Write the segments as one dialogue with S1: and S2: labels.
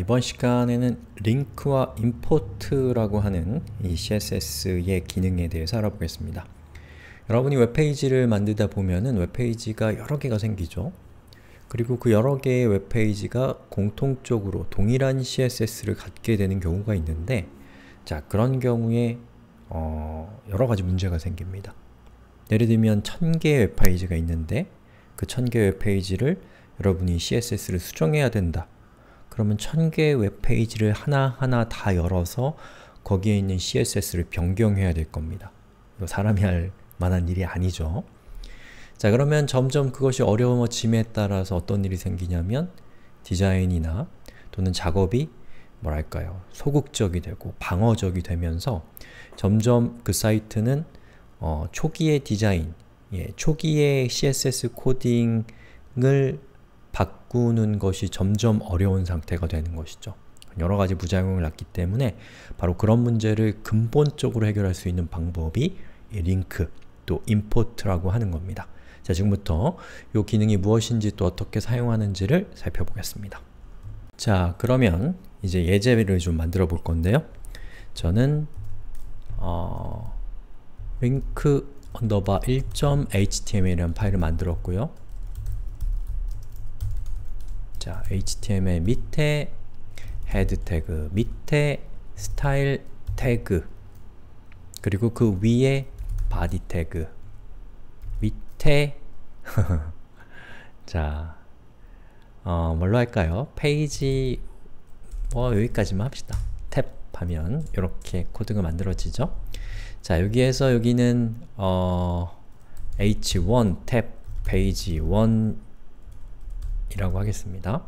S1: 이번 시간에는 링크와 임포트라고 하는 이 CSS의 기능에 대해서 알아보겠습니다. 여러분이 웹페이지를 만들다 보면은 웹페이지가 여러 개가 생기죠. 그리고 그 여러 개의 웹페이지가 공통적으로 동일한 CSS를 갖게 되는 경우가 있는데 자, 그런 경우에 어, 여러 가지 문제가 생깁니다. 예를 들면 천 개의 웹페이지가 있는데 그 천 개의 웹페이지를 여러분이 CSS를 수정해야 된다 그러면 천 개의 웹페이지를 하나하나 다 열어서 거기에 있는 CSS를 변경해야 될 겁니다. 사람이 할 만한 일이 아니죠. 자 그러면 점점 그것이 어려워짐에 따라서 어떤 일이 생기냐면 디자인이나 또는 작업이 뭐랄까요 소극적이 되고 방어적이 되면서 점점 그 사이트는 어, 초기의 디자인, 예, 초기의 CSS 코딩을 바꾸는 것이 점점 어려운 상태가 되는 것이죠. 여러 가지 부작용을 낳기 때문에 바로 그런 문제를 근본적으로 해결할 수 있는 방법이 링크, 또 import라고 하는 겁니다. 자, 지금부터 이 기능이 무엇인지 또 어떻게 사용하는지를 살펴보겠습니다. 자, 그러면 이제 예제를 좀 만들어 볼 건데요. 저는 어, link 1.html이라는 파일을 만들었고요. 자, html 밑에 헤드 태그, 밑에 스타일 태그 그리고 그 위에 body 태그 밑에 자, 어, 뭘로 할까요? 페이지 뭐 여기까지만 합시다. 탭하면 이렇게 코드가 만들어지죠. 자, 여기에서 여기는 어, h1 탭 페이지 1 이라고 하겠습니다.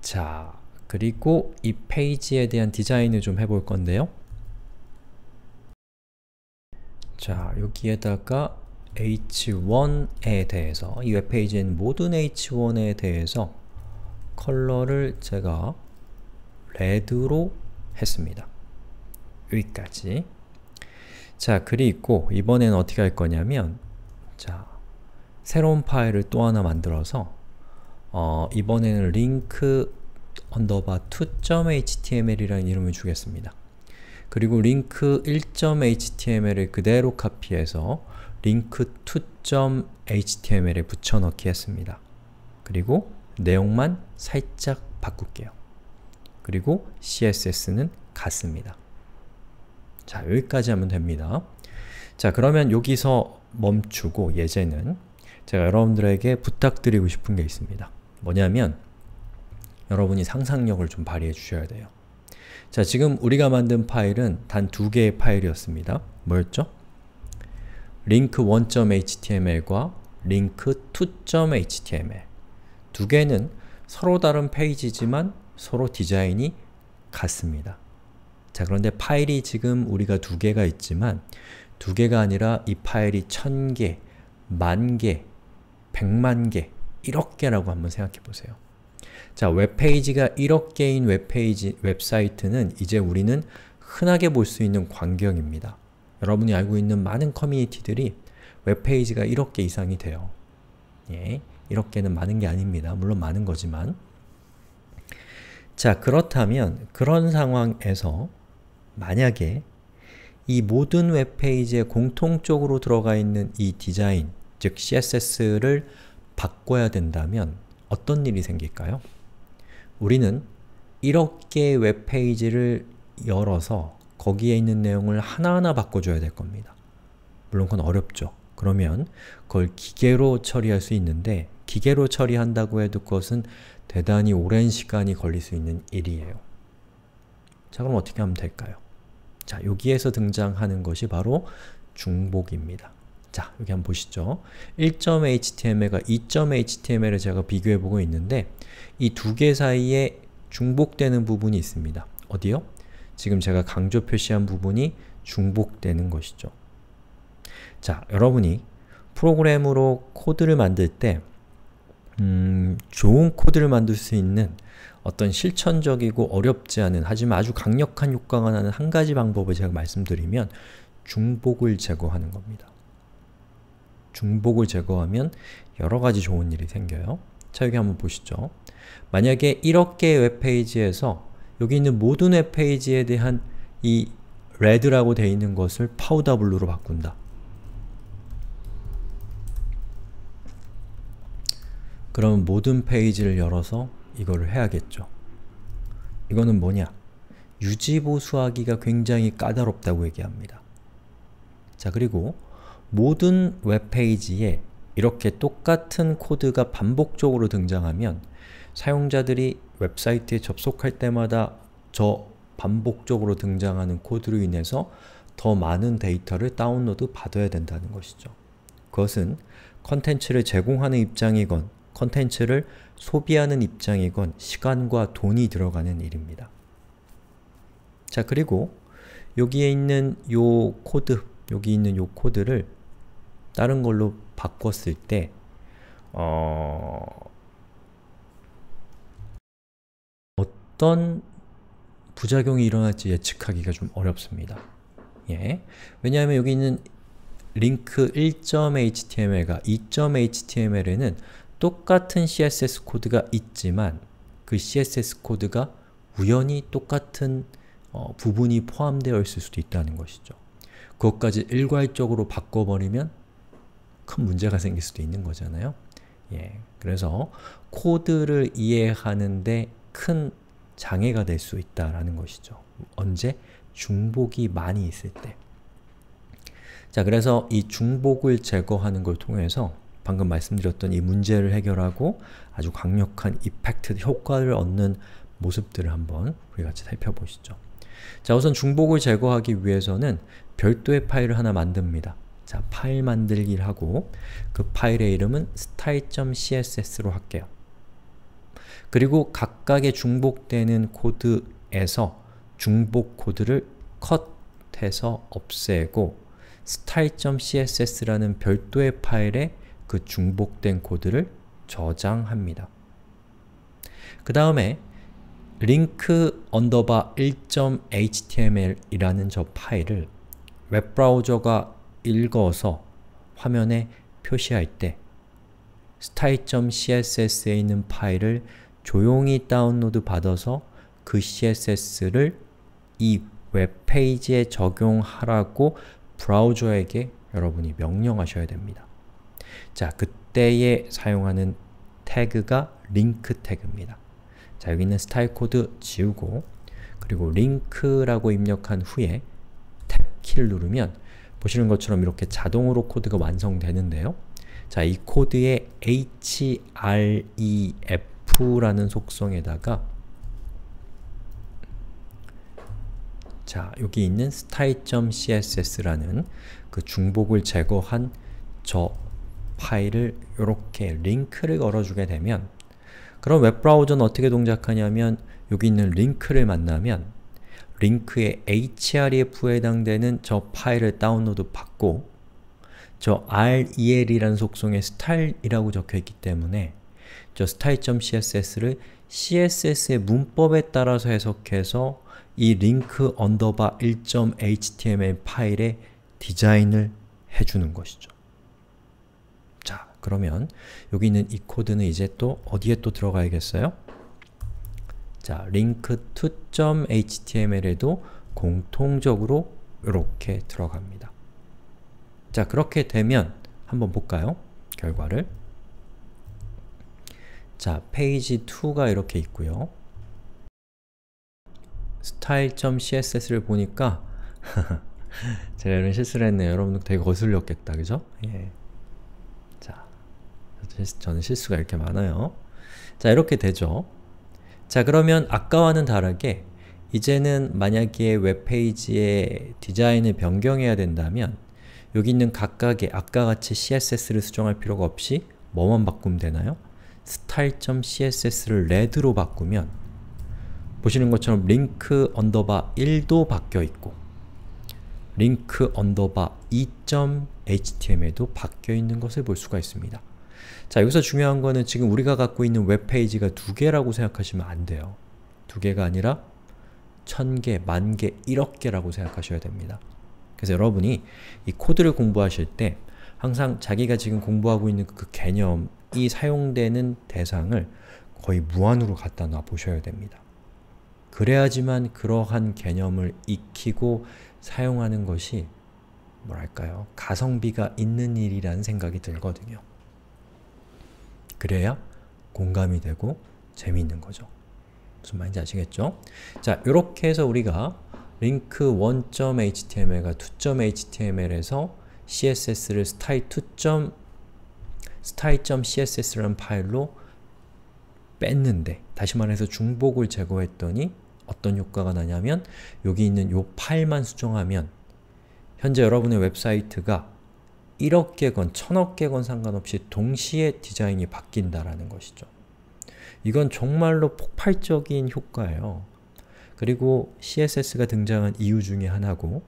S1: 자, 그리고 이 페이지에 대한 디자인을 좀 해볼 건데요. 자, 여기에다가 h1에 대해서 이 웹페이지엔 모든 h1에 대해서 컬러를 제가 레드로 했습니다. 여기까지 자, 그리고 이번엔 어떻게 할 거냐면 자, 새로운 파일을 또 하나 만들어서 어, 이번에는 링크 언더바 2.html이라는 이름을 주겠습니다. 그리고 링크 1.html을 그대로 카피해서 링크 2.html에 붙여넣기 했습니다. 그리고 내용만 살짝 바꿀게요. 그리고 css는 같습니다. 자, 여기까지 하면 됩니다. 자, 그러면 여기서 멈추고 예제는 제가 여러분들에게 부탁드리고 싶은 게 있습니다. 뭐냐면 여러분이 상상력을 좀 발휘해 주셔야 돼요. 자, 지금 우리가 만든 파일은 단 두 개의 파일이었습니다. 뭐였죠? link1.html과 link2.html 두 개는 서로 다른 페이지지만 서로 디자인이 같습니다. 자, 그런데 파일이 지금 우리가 두 개가 있지만 두 개가 아니라 이 파일이 천 개, 만 개, 백만 개, 이렇게라고 한번 생각해 보세요. 자, 웹페이지가 이렇게인 웹페이지, 웹사이트는 이제 우리는 흔하게 볼 수 있는 광경입니다. 여러분이 알고 있는 많은 커뮤니티들이 웹페이지가 이렇게 이상이 돼요. 예, 이렇게는 많은 게 아닙니다. 물론 많은 거지만 자, 그렇다면 그런 상황에서 만약에 이 모든 웹페이지에 공통적으로 들어가 있는 이 디자인, 즉 CSS를 바꿔야 된다면 어떤 일이 생길까요? 우리는 이렇게 웹페이지를 열어서 거기에 있는 내용을 하나하나 바꿔줘야 될 겁니다. 물론 그건 어렵죠. 그러면 그걸 기계로 처리할 수 있는데 기계로 처리한다고 해도 그것은 대단히 오랜 시간이 걸릴 수 있는 일이에요. 자 그럼 어떻게 하면 될까요? 자 여기에서 등장하는 것이 바로 중복입니다. 자, 여기 한번 보시죠. 1.html과 2.html을 제가 비교해보고 있는데 이 두 개 사이에 중복되는 부분이 있습니다. 어디요? 지금 제가 강조 표시한 부분이 중복되는 것이죠. 자, 여러분이 프로그램으로 코드를 만들 때 음, 좋은 코드를 만들 수 있는 어떤 실천적이고 어렵지 않은 하지만 아주 강력한 효과가 나는 한 가지 방법을 제가 말씀드리면 중복을 제거하는 겁니다. 중복을 제거하면 여러 가지 좋은 일이 생겨요. 자, 여기 한번 보시죠. 만약에 이렇게 웹페이지에서 여기 있는 모든 웹페이지에 대한 이 레드라고 되어 있는 것을 파우더 블루로 바꾼다. 그러면 모든 페이지를 열어서 이거를 해야겠죠. 이거는 뭐냐? 유지보수하기가 굉장히 까다롭다고 얘기합니다. 자 그리고 모든 웹페이지에 이렇게 똑같은 코드가 반복적으로 등장하면 사용자들이 웹사이트에 접속할 때마다 저 반복적으로 등장하는 코드로 인해서 더 많은 데이터를 다운로드 받아야 된다는 것이죠. 그것은 컨텐츠를 제공하는 입장이건 컨텐츠를 소비하는 입장이건 시간과 돈이 들어가는 일입니다. 자 그리고 여기에 있는 요 코드, 여기 있는 요 코드를 다른 걸로 바꿨을 때 어... 어떤 부작용이 일어날지 예측하기가 좀 어렵습니다. 예. 왜냐하면 여기 있는 링크 1.html과 2.html에는 똑같은 css 코드가 있지만 그 css 코드가 우연히 똑같은 어, 부분이 포함되어 있을 수도 있다는 것이죠. 그것까지 일괄적으로 바꿔버리면 큰 문제가 생길 수도 있는 거잖아요. 예, 그래서 코드를 이해하는데 큰 장애가 될 수 있다라는 것이죠. 언제? 중복이 많이 있을 때. 자, 그래서 이 중복을 제거하는 걸 통해서 방금 말씀드렸던 이 문제를 해결하고 아주 강력한 이펙트, 효과를 얻는 모습들을 한번 우리 같이 살펴보시죠. 자, 우선 중복을 제거하기 위해서는 별도의 파일을 하나 만듭니다. 자, 파일 만들기를 하고 그 파일의 이름은 style.css로 할게요. 그리고 각각의 중복되는 코드에서 중복 코드를 컷해서 없애고 style.css라는 별도의 파일에 그 중복된 코드를 저장합니다. 그 다음에 링크 언더바 1.html이라는 저 파일을 웹브라우저가 읽어서 화면에 표시할 때 style.css에 있는 파일을 조용히 다운로드 받아서 그 css를 이 웹페이지에 적용하라고 브라우저에게 여러분이 명령하셔야 됩니다. 자, 그때에 사용하는 태그가 링크 태그입니다. 자, 여기 있는 스타일 코드 지우고 그리고 링크라고 입력한 후에 탭 키를 누르면 보시는 것처럼 이렇게 자동으로 코드가 완성되는데요. 자, 이 코드에 href라는 속성에다가 자, 여기 있는 style.css라는 그 중복을 제거한 저 파일을 이렇게 링크를 걸어주게 되면 그럼 웹브라우저는 어떻게 동작하냐면 여기 있는 링크를 만나면 링크의 href에 해당되는 저 파일을 다운로드 받고 저 rel이라는 속성의 style이라고 적혀있기 때문에 저 style.css를 css의 문법에 따라서 해석해서 이 링크 언더바 1.html 파일의 디자인을 해주는 것이죠. 자, 그러면 여기 있는 이 코드는 이제 또 어디에 또 들어가야겠어요? 자, link2.html에도 공통적으로 이렇게 들어갑니다. 자, 그렇게 되면 한번 볼까요? 결과를 자, 페이지 2가 이렇게 있고요. style.css를 보니까 제가 이런 실수를 했네요. 여러분도 되게 거슬렸겠다, 그죠? 예. 자, 저는 실수가 이렇게 많아요. 자, 이렇게 되죠. 자 그러면 아까와는 다르게 이제는 만약에 웹페이지의 디자인을 변경해야 된다면 여기 있는 각각의 아까같이 css를 수정할 필요가 없이 뭐만 바꾸면 되나요? style.css를 red로 바꾸면 보시는 것처럼 링크 언더바 1도 바뀌어있고 링크 언더바 2.html도 바뀌어있는 것을 볼 수가 있습니다. 자, 여기서 중요한 거는 지금 우리가 갖고 있는 웹페이지가 두 개라고 생각하시면 안 돼요. 두 개가 아니라 천 개, 만 개, 일억 개라고 생각하셔야 됩니다. 그래서 여러분이 이 코드를 공부하실 때 항상 자기가 지금 공부하고 있는 그 개념이 사용되는 대상을 거의 무한으로 갖다 놔 보셔야 됩니다. 그래야지만 그러한 개념을 익히고 사용하는 것이 뭐랄까요? 가성비가 있는 일이라는 생각이 들거든요. 그래야 공감이 되고 재미있는 거죠. 무슨 말인지 아시겠죠? 자, 이렇게 해서 우리가 링크 1.html과 2.html에서 css를 style 2. c s s 라는 파일로 뺐는데 다시 말해서 중복을 제거했더니 어떤 효과가 나냐면 여기 있는 요 파일만 수정하면 현재 여러분의 웹사이트가 1억 개건 1 0 0 0억 개건 상관없이 동시에 디자인이 바뀐다라는 것이죠. 이건 정말로 폭발적인 효과예요. 그리고 CSS가 등장한 이유 중에 하나고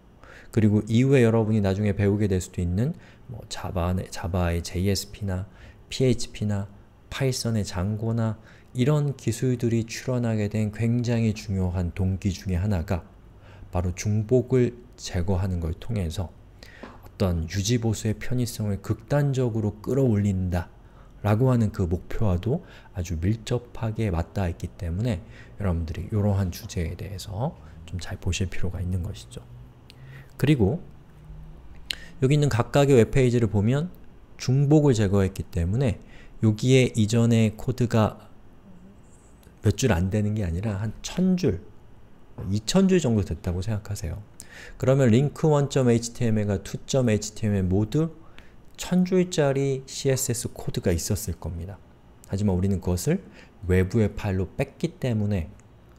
S1: 그리고 이후에 여러분이 나중에 배우게 될 수도 있는 뭐자바 자바의 JSP나 PHP나 파이썬의 장고나 이런 기술들이 출현하게 된 굉장히 중요한 동기 중의 하나가 바로 중복을 제거하는 걸 통해서 어떤 유지보수의 편의성을 극단적으로 끌어올린다 라고 하는 그 목표와도 아주 밀접하게 맞닿아 있기 때문에 여러분들이 이러한 주제에 대해서 좀 잘 보실 필요가 있는 것이죠. 그리고 여기 있는 각각의 웹페이지를 보면 중복을 제거했기 때문에 여기에 이전의 코드가 몇 줄 안 되는 게 아니라 한1 0 0 0줄 2,000줄 뭐 정도 됐다고 생각하세요. 그러면 링크 1.html과 2.html 모두 천 줄짜리 css 코드가 있었을 겁니다. 하지만 우리는 그것을 외부의 파일로 뺐기 때문에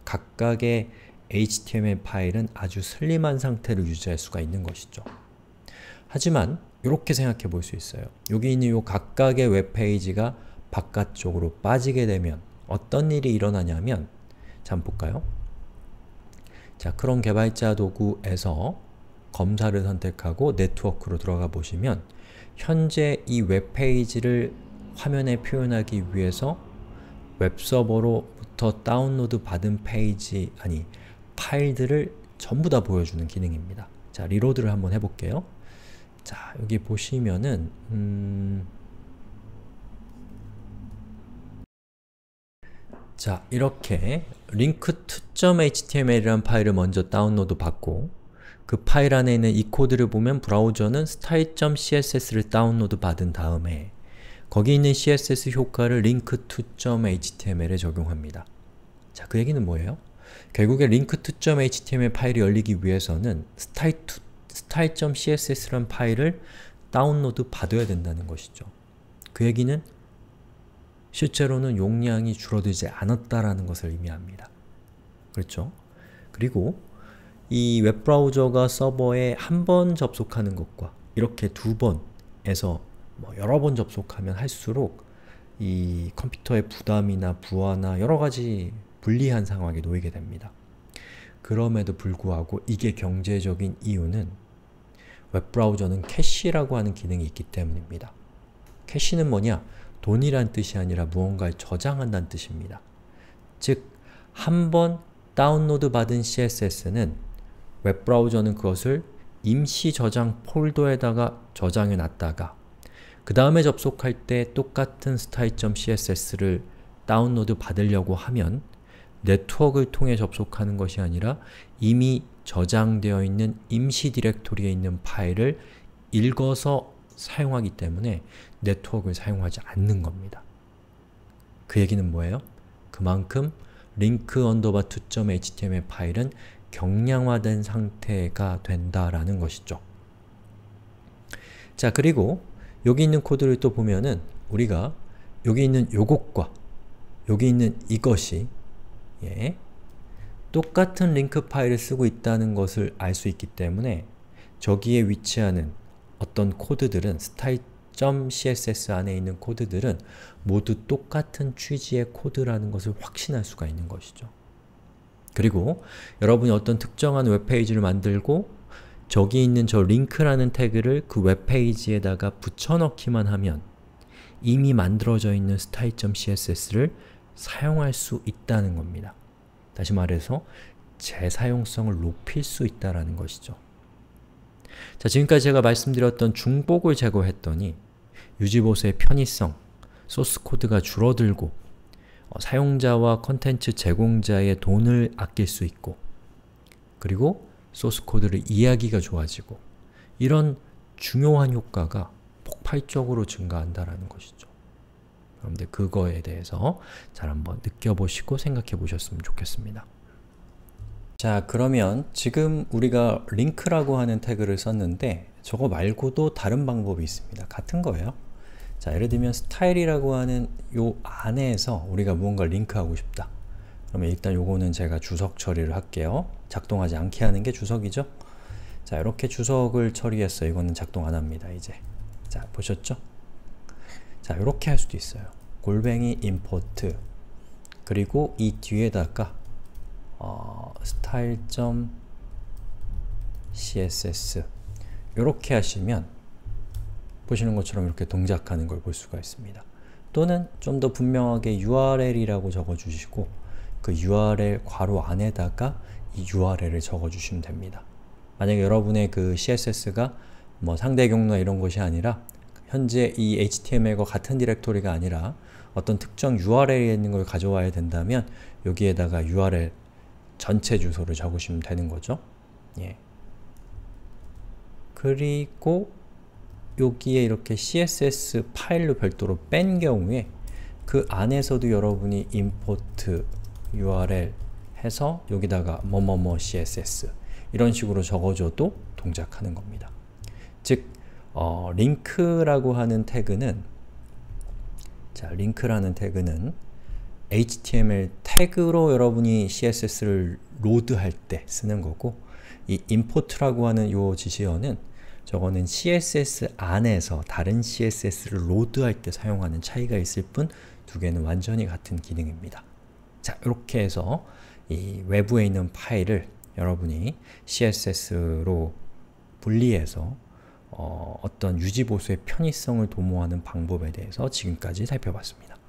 S1: 각각의 HTML 파일은 아주 슬림한 상태를 유지할 수가 있는 것이죠. 하지만 이렇게 생각해 볼 수 있어요. 여기 있는 이 각각의 웹페이지가 바깥쪽으로 빠지게 되면 어떤 일이 일어나냐면 잠 볼까요? 자, 크롬 개발자 도구에서 검사를 선택하고 네트워크로 들어가 보시면 현재 이 웹페이지를 화면에 표현하기 위해서 웹서버로부터 다운로드 받은 페이지, 아니 파일들을 전부 다 보여주는 기능입니다. 자, 리로드를 한번 해볼게요. 자, 여기 보시면은 음... 자, 이렇게 link2.html이라는 파일을 먼저 다운로드 받고 그 파일 안에 있는 이 코드를 보면 브라우저는 style.css를 다운로드 받은 다음에 거기 있는 css 효과를 link2.html에 적용합니다. 자, 그 얘기는 뭐예요? 결국에 link2.html 파일이 열리기 위해서는 style.css라는 파일을 다운로드 받아야 된다는 것이죠. 그 얘기는 실제로는 용량이 줄어들지 않았다라는 것을 의미합니다. 그렇죠? 그리고 이 웹브라우저가 서버에 한 번 접속하는 것과 이렇게 두 번에서 뭐 여러 번 접속하면 할수록 이 컴퓨터의 부담이나 부하나 여러 가지 불리한 상황에 놓이게 됩니다. 그럼에도 불구하고 이게 경제적인 이유는 웹브라우저는 캐시라고 하는 기능이 있기 때문입니다. 캐시는 뭐냐? 돈이란 뜻이 아니라 무언가를 저장한다는 뜻입니다. 즉, 한 번 다운로드 받은 CSS는 웹브라우저는 그것을 임시 저장 폴더에다가 저장해 놨다가 그 다음에 접속할 때 똑같은 style.css를 다운로드 받으려고 하면 네트워크를 통해 접속하는 것이 아니라 이미 저장되어 있는 임시 디렉토리에 있는 파일을 읽어서 사용하기 때문에 네트워크를 사용하지 않는 겁니다. 그 얘기는 뭐예요? 그만큼 링크 언더바 2.html 파일은 경량화된 상태가 된다라는 것이죠. 자 그리고 여기 있는 코드를 또 보면은 우리가 여기 있는 요것과 여기 있는 이것이 예, 똑같은 링크 파일을 쓰고 있다는 것을 알 수 있기 때문에 저기에 위치하는 어떤 코드들은 style.css 안에 있는 코드들은 모두 똑같은 취지의 코드라는 것을 확신할 수가 있는 것이죠. 그리고 여러분이 어떤 특정한 웹페이지를 만들고 저기 있는 저 링크라는 태그를 그 웹페이지에다가 붙여넣기만 하면 이미 만들어져 있는 style.css를 사용할 수 있다는 겁니다. 다시 말해서 재사용성을 높일 수 있다는 것이죠. 자, 지금까지 제가 말씀드렸던 중복을 제거했더니 유지보수의 편의성, 소스코드가 줄어들고 어, 사용자와 컨텐츠 제공자의 돈을 아낄 수 있고 그리고 소스코드를 이해하기가 좋아지고 이런 중요한 효과가 폭발적으로 증가한다라는 것이죠. 여러분 그거에 대해서 잘 한번 느껴보시고 생각해 보셨으면 좋겠습니다. 자 그러면 지금 우리가 링크라고 하는 태그를 썼는데 저거 말고도 다른 방법이 있습니다. 같은 거예요. 자 예를 들면 스타일이라고 하는 요 안에서 우리가 무언가 링크하고 싶다. 그러면 일단 요거는 제가 주석 처리를 할게요. 작동하지 않게 하는 게 주석이죠. 자 이렇게 주석을 처리했어요. 이거는 작동 안 합니다. 이제 자 보셨죠? 자 이렇게 할 수도 있어요. 골뱅이 import 그리고 이 뒤에다가 어, s t y l c s s 이렇게 하시면 보시는 것처럼 이렇게 동작하는 걸 볼 수가 있습니다. 또는 좀 더 분명하게 url이라고 적어주시고 그 url 괄호 안에다가 이 url을 적어주시면 됩니다. 만약 여러분의 그 css가 뭐 상대 경로 이런 것이 아니라 현재 이 html과 같은 디렉토리가 아니라 어떤 특정 url에 있는 걸 가져와야 된다면 여기에다가 url 전체 주소를 적으시면 되는 거죠. 예. 그리고 여기에 이렇게 css 파일로 별도로 뺀 경우에 그 안에서도 여러분이 import url 해서 여기다가 뭐뭐뭐 css 이런 식으로 적어줘도 동작하는 겁니다. 즉, 어, 링크라고 하는 태그는 자, 링크라는 태그는 html 태그로 여러분이 css를 로드할 때 쓰는 거고 이 import라고 하는 요 지시어는 저거는 css 안에서 다른 css를 로드할 때 사용하는 차이가 있을 뿐 두 개는 완전히 같은 기능입니다. 자, 이렇게 해서 이 외부에 있는 파일을 여러분이 css로 분리해서 어, 어떤 유지보수의 편의성을 도모하는 방법에 대해서 지금까지 살펴봤습니다.